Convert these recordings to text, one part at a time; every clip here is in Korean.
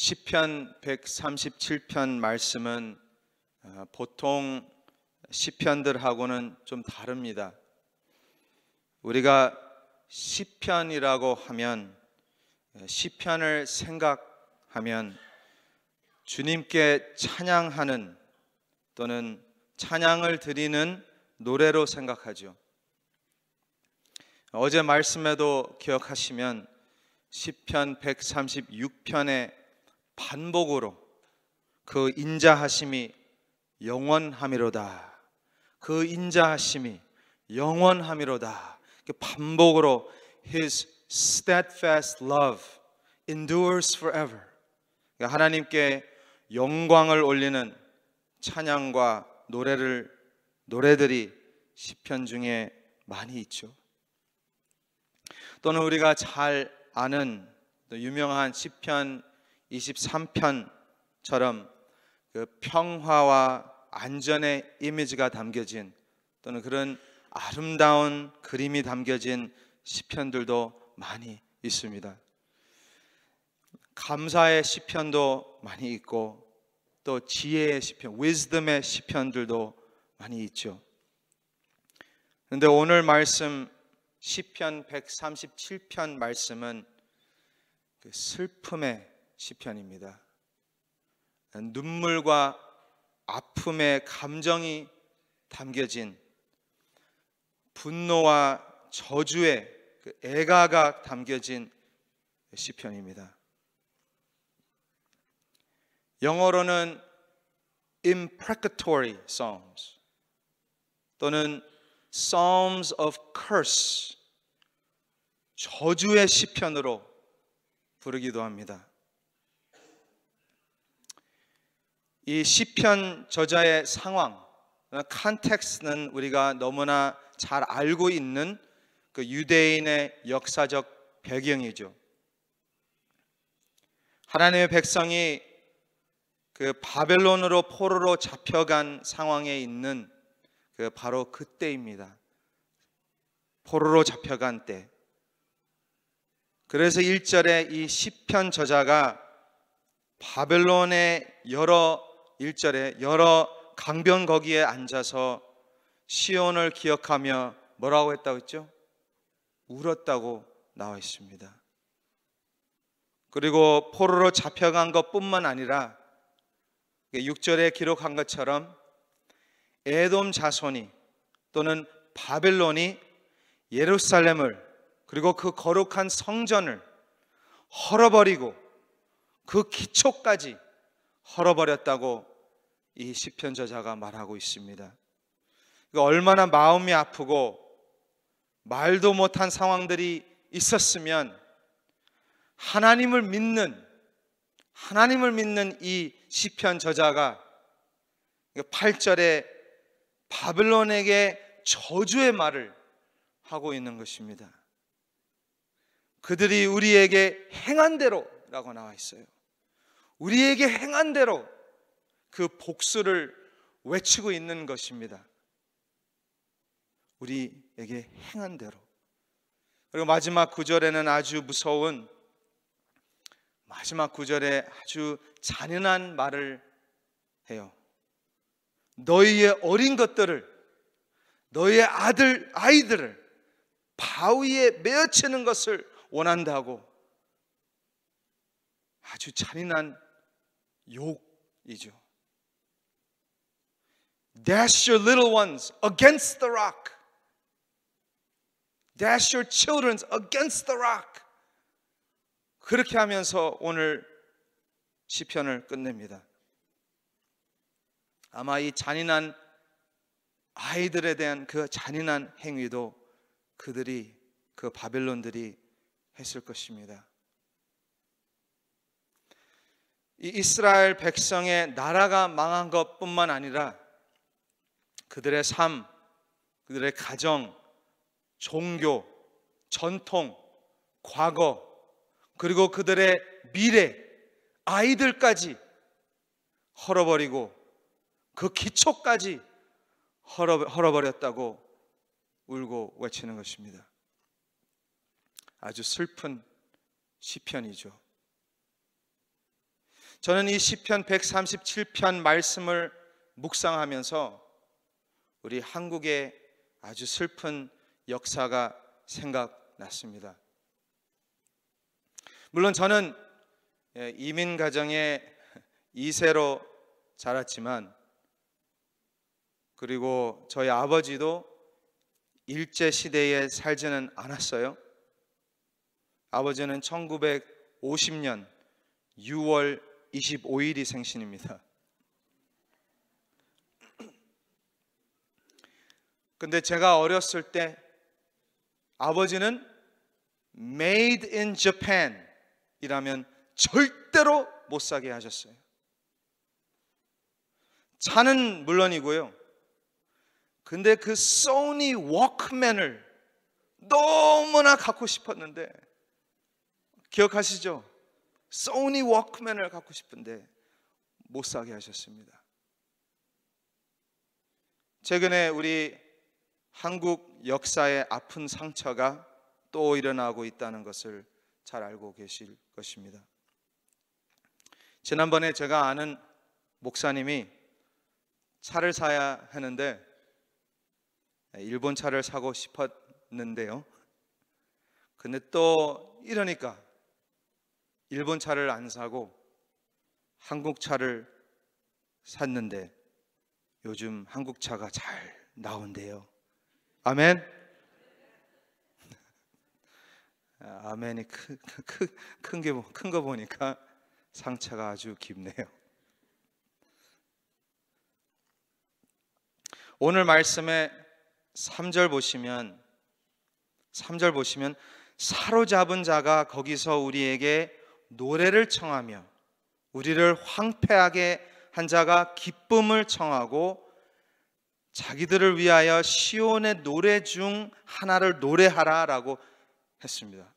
시편 137편 말씀은 어, 보통 시편들하고는 좀 다릅니다. 우리가 시편이라고 하면 어, 시편을 생각하면 주님께 찬양하는 또는 찬양을 드리는 노래로 생각하죠. 어제 말씀에도 기억하시면 시편 136편에 반복으로 그 인자하심이 영원함이로다. 그 인자하심이 영원함이로다. 반복으로 His steadfast love endures forever. 그러니까 하나님께 영광을 올리는 찬양과 노래를 노래들이 시편 중에 많이 있죠. 또는 우리가 잘 아는 유명한 시편 23편처럼 그 평화와 안전의 이미지가 담겨진 또는 그런 아름다운 그림이 담겨진 시편들도 많이 있습니다. 감사의 시편도 많이 있고 또 지혜의 시편, 위즈덤의 시편들도 많이 있죠. 그런데 오늘 말씀 시편 137편 말씀은 그 슬픔의 시편입니다. 눈물과 아픔의 감정이 담겨진 분노와 저주의 그 애가가 담겨진 시편입니다. 영어로는 imprecatory psalms 또는 psalms of curse 저주의 시편으로 부르기도 합니다. 이 시편 저자의 상황, 컨텍스는 우리가 너무나 잘 알고 있는 그 유대인의 역사적 배경이죠. 하나님의 백성이 그 바벨론으로 포로로 잡혀간 상황에 있는 그 바로 그때입니다. 포로로 잡혀간 때. 그래서 1절에 이 시편 저자가 바벨론의 여러 1절에 여러 강변 거기에 앉아서 시온을 기억하며 뭐라고 했다고 했죠? 울었다고 나와 있습니다. 그리고 포로로 잡혀간 것뿐만 아니라 6절에 기록한 것처럼 에돔 자손이 또는 바벨론이 예루살렘을 그리고 그 거룩한 성전을 헐어버리고 그 기초까지 헐어버렸다고 이 시편 저자가 말하고 있습니다. 얼마나 마음이 아프고 말도 못한 상황들이 있었으면 하나님을 믿는 하나님을 믿는 이 시편 저자가 8절에 바벨론에게 저주의 말을 하고 있는 것입니다. 그들이 우리에게 행한 대로라고 나와 있어요. 우리에게 행한 대로 그 복수를 외치고 있는 것입니다. 우리에게 행한 대로. 그리고 마지막 구절에는 아주 무서운 마지막 구절에 아주 잔인한 말을 해요. 너희의 어린 것들을 너희의 아들 아이들을 바위에 매어치는 것을 원한다고 아주 잔인한 욕이죠. Dash your little ones against the rock. Dash your children against the rock. 그렇게 하면서 오늘 시편을 끝냅니다. 아마 이 잔인한 아이들에 대한 그 잔인한 행위도 그들이 그 바벨론들이 했을 것입니다. 이스라엘 이 백성의 나라가 망한 것뿐만 아니라 그들의 삶, 그들의 가정, 종교, 전통, 과거, 그리고 그들의 미래, 아이들까지 헐어버리고 그 기초까지 헐어, 헐어버렸다고 울고 외치는 것입니다. 아주 슬픈 시편이죠. 저는 이 시편 137편 말씀을 묵상하면서 우리 한국의 아주 슬픈 역사가 생각났습니다. 물론 저는 예, 이민 가정의 2세로 자랐지만 그리고 저희 아버지도 일제 시대에 살지는 않았어요. 아버지는 1950년 6월 25일이 생신입니다. 근데 제가 어렸을 때 아버지는 made in Japan 이라면 절대로 못 사게 하셨어요. 차는 물론이고요. 근데 그 소니 워크맨을 너무나 갖고 싶었는데 기억하시죠? 소니 워크맨을 갖고 싶은데 못 사게 하셨습니다. 최근에 우리 한국 역사의 아픈 상처가 또 일어나고 있다는 것을 잘 알고 계실 것입니다. 지난번에 제가 아는 목사님이 차를 사야 하는데 일본 차를 사고 싶었는데요. 근데 또 이러니까 일본 차를 안 사고 한국 차를 샀는데 요즘 한국 차가 잘 나온대요. 아멘. 아, 아멘이 큰큰큰거 뭐, 보니까 상처가 아주 깊네요. 오늘 말씀에 3절 보시면 3절 보시면 사로잡은 자가 거기서 우리에게 노래를 청하며 우리를 황폐하게 한 자가 기쁨을 청하고 자기들을 위하여 시온의 노래 중 하나를 노래하라라고 했습니다.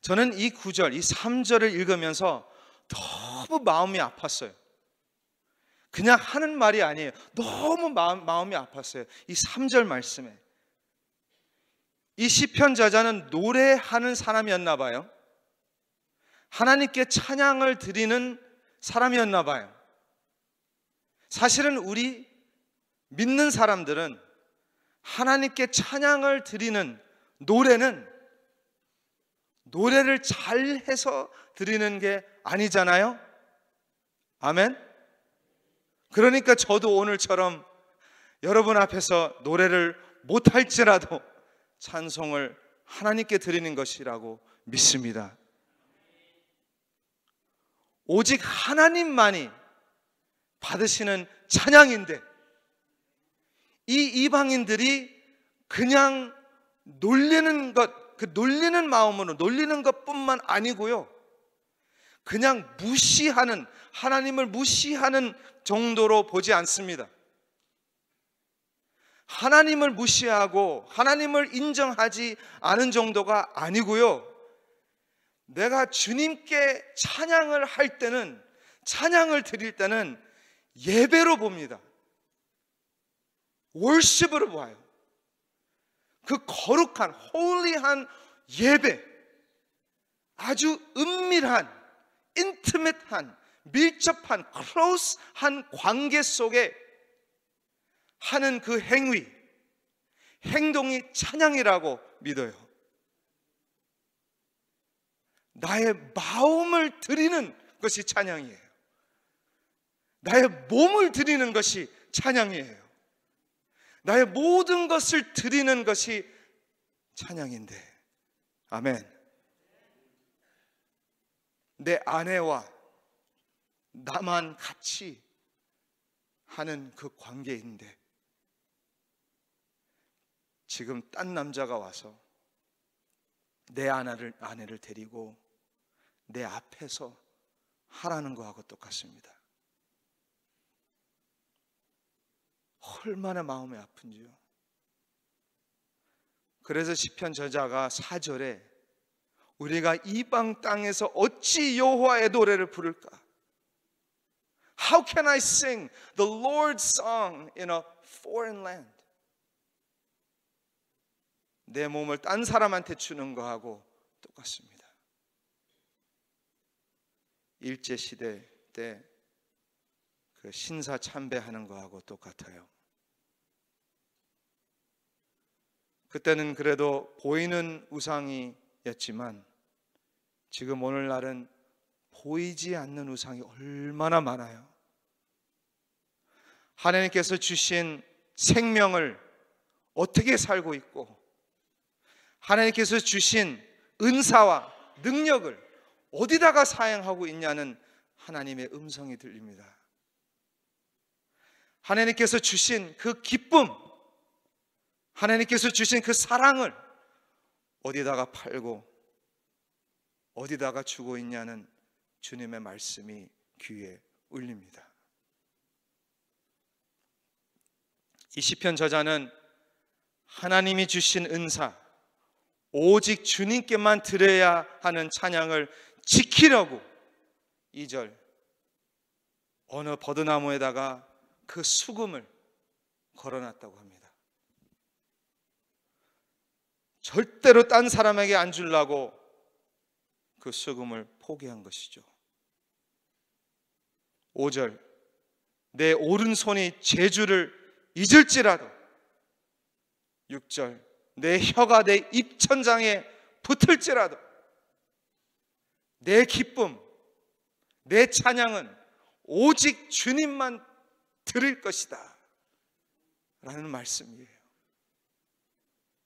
저는 이 구절, 이 3절을 읽으면서 너무 마음이 아팠어요. 그냥 하는 말이 아니에요. 너무 마음, 마음이 아팠어요. 이 3절 말씀에. 이 시편 저자는 노래하는 사람이었나 봐요. 하나님께 찬양을 드리는 사람이었나 봐요. 사실은 우리 믿는 사람들은 하나님께 찬양을 드리는 노래는 노래를 잘 해서 드리는 게 아니잖아요. 아멘. 그러니까 저도 오늘처럼 여러분 앞에서 노래를 못 할지라도 찬송을 하나님께 드리는 것이라고 믿습니다. 오직 하나님만이 받으시는 찬양인데 이 이방인들이 그냥 놀리는 것, 그 놀리는 마음으로 놀리는 것뿐만 아니고요. 그냥 무시하는 하나님을 무시하는 정도로 보지 않습니다. 하나님을 무시하고 하나님을 인정하지 않은 정도가 아니고요. 내가 주님께 찬양을 할 때는 찬양을 드릴 때는 예배로 봅니다. 월십으로 봐요. 그 거룩한 홀리한 예배. 아주 은밀한 인티맷한 밀접한 클로스한 관계 속에 하는 그 행위, 행동이 찬양이라고 믿어요. 나의 마음을 드리는 것이 찬양이에요. 나의 몸을 드리는 것이 찬양이에요. 나의 모든 것을 드리는 것이 찬양인데. 아멘. 내 아내와 나만 같이 하는 그 관계인데 지금 딴 남자가 와서 내 아내를, 아내를 데리고 내 앞에서 하라는 거하고 똑같습니다. 얼마나 마음이 아픈지요. 그래서 시편 저자가 4절에 우리가 이방 땅에서 어찌 여호와의 노래를 부를까? How can I sing the Lord's song in a foreign land? 내 몸을 딴 사람한테 주는 거하고 똑같습니다. 일제 시대 때 그 신사 참배하는 거하고 똑같아요. 그때는 그래도 보이는 우상이었지만 지금 오늘날은 보이지 않는 우상이 얼마나 많아요. 하나님께서 주신 생명을 어떻게 살고 있고 하나님께서 주신 은사와 능력을 어디다가 사용하고 있냐는 하나님의 음성이 들립니다. 하나님께서 주신 그 기쁨, 하나님께서 주신 그 사랑을 어디다가 팔고 어디다가 주고 있냐는 주님의 말씀이 귀에 울립니다. 이 시편 저자는 하나님이 주신 은사, 오직 주님께만 드려야 하는 찬양을 지키려고 2절 어느 버드나무에다가 그 수금을 걸어놨다고 합니다. 절대로 딴 사람에게 안 주려고 그 수금을 포기한 것이죠. 5절 내 오른손이 제주를 잊을지라도 6절 내 혀가 내 입천장에 붙을지라도 내 기쁨, 내 찬양은 오직 주님만 들을 것이다. 라는 말씀이에요.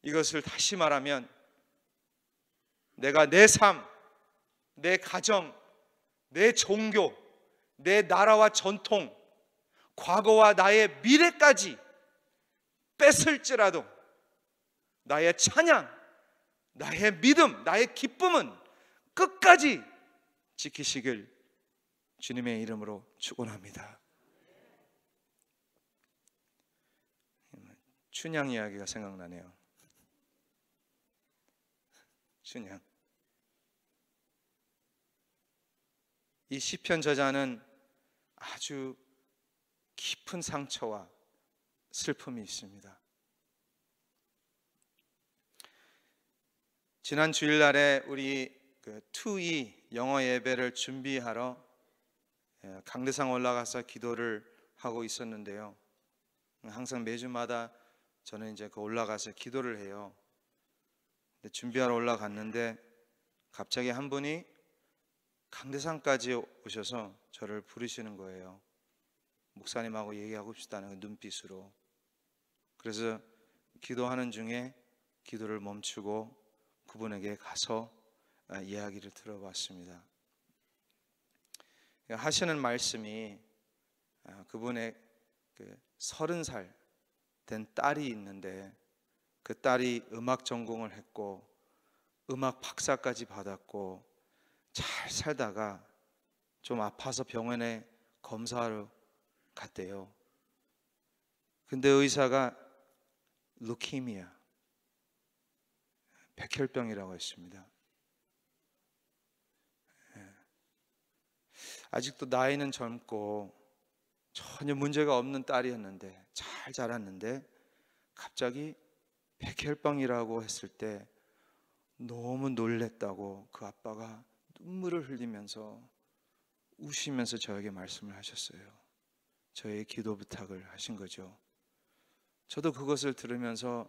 이것을 다시 말하면 내가 내 삶, 내 가정, 내 종교, 내 나라와 전통, 과거와 나의 미래까지 뺏을지라도 나의 찬양, 나의 믿음, 나의 기쁨은 끝까지 지키시길 주님의 이름으로 축원합니다. 춘향 이야기가 생각나네요. 춘향. 이 시편 저자는 아주 깊은 상처와 슬픔이 있습니다. 지난 주일날에 우리 그 2E 영어 예배를 준비하러 예, 강대상 올라가서 기도를 하고 있었는데요. 항상 매주마다 저는 이제 그 올라가서 기도를 해요. 준비하러 올라갔는데 갑자기 한 분이 강대상까지 오셔서 저를 부르시는 거예요. 목사님하고 얘기하고 싶다는 그 눈빛으로. 그래서 기도하는 중에 기도를 멈추고 그분에게 가서 아, 이야기를 들어봤습니다. 그러니까 하시는 말씀이 아, 그분의 그 서른 살된 딸이 있는데 그 딸이 음악 전공을 했고 음악 박사까지 받았고 잘 살다가 좀 아파서 병원에 검사하러 갔대요. 근데 의사가 루키미아 백혈병이라고 했습니다. 예. 아직도 나이는 젊고 전혀 문제가 없는 딸이었는데 잘 자랐는데 갑자기 백혈병이라고 했을 때 너무 놀랬다고 그 아빠가 눈물을 흘리면서 우시면서 저에게 말씀을 하셨어요. 저의 기도 부탁을 하신 거죠. 저도 그것을 들으면서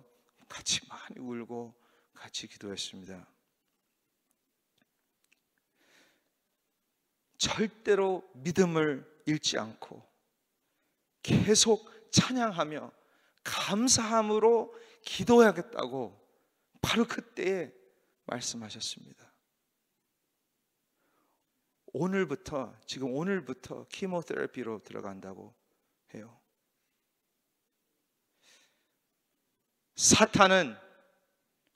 같이 많이 울고 같이 기도했습니다. 절대로 믿음을 잃지 않고 계속 찬양하며 감사함으로 기도해야겠다고 바로 그때에 말씀하셨습니다. 오늘부터 지금 오늘부터 키모테라피로 들어간다고 해요. 사탄은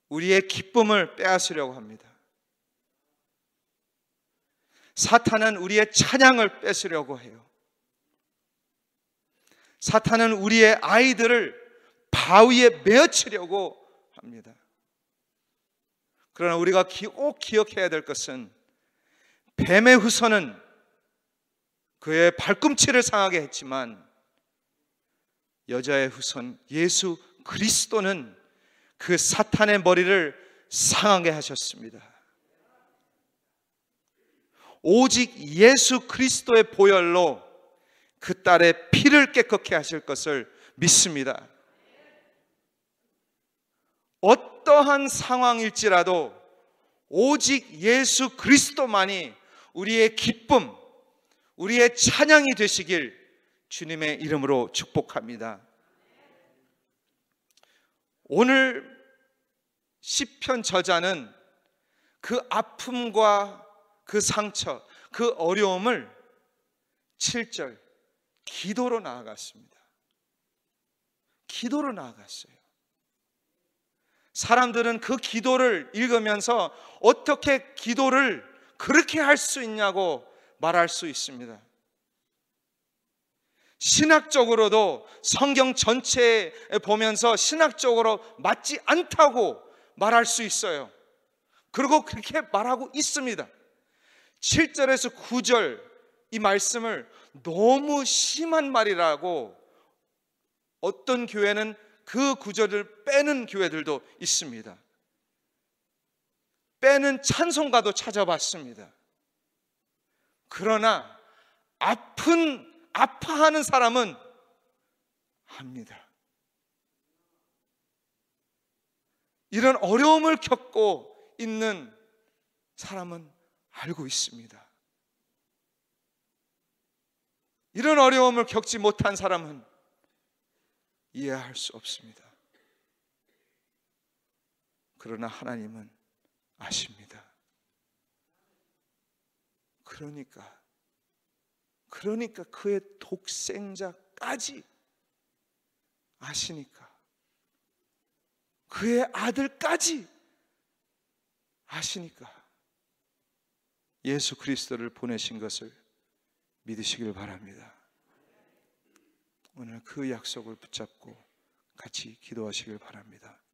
우리의 기쁨을 빼앗으려고 합니다. 사탄은 우리의 찬양을 뺏으려고 해요. 사탄은 우리의 아이들을 바위에 매어치려고 합니다. 그러나 우리가 꼭 기억해야 될 것은 뱀의 후손은 그의 발꿈치를 상하게 했지만 여자의 후손 예수 그리스도는 그 사탄의 머리를 상하게 하셨습니다. 오직 예수 그리스도의 보혈로 그 딸의 피를 깨끗게 하실 것을 믿습니다. 어떠한 상황일지라도 오직 예수 그리스도만이 우리의 기쁨, 우리의 찬양이 되시길 주님의 이름으로 축복합니다. 오늘 시편 저자는 그 아픔과 그 상처, 그 어려움을 7절 기도로 나아갔습니다. 기도로 나아갔어요. 사람들은 그 기도를 읽으면서 어떻게 기도를 그렇게 할 수 있냐고 말할 수 있습니다. 신학적으로도 성경 전체에 보면서 신학적으로 맞지 않다고 말할 수 있어요. 그리고 그렇게 말하고 있습니다. 7절에서 9절 이 말씀을 너무 심한 말이라고 어떤 교회는 그 구절을 빼는 교회들도 있습니다. 빼는 찬송가도 찾아봤습니다. 그러나 아픈 아파하는 사람은 합니다. 이런 어려움을 겪고 있는 사람은 알고 있습니다. 이런 어려움을 겪지 못한 사람은 이해할 수 없습니다. 그러나 하나님은 아십니다. 그러니까 그러니까 그의 독생자까지 아시니까 그의 아들까지 아시니까 예수 그리스도를 보내신 것을 믿으시길 바랍니다. 오늘 그 약속을 붙잡고 같이 기도하시길 바랍니다.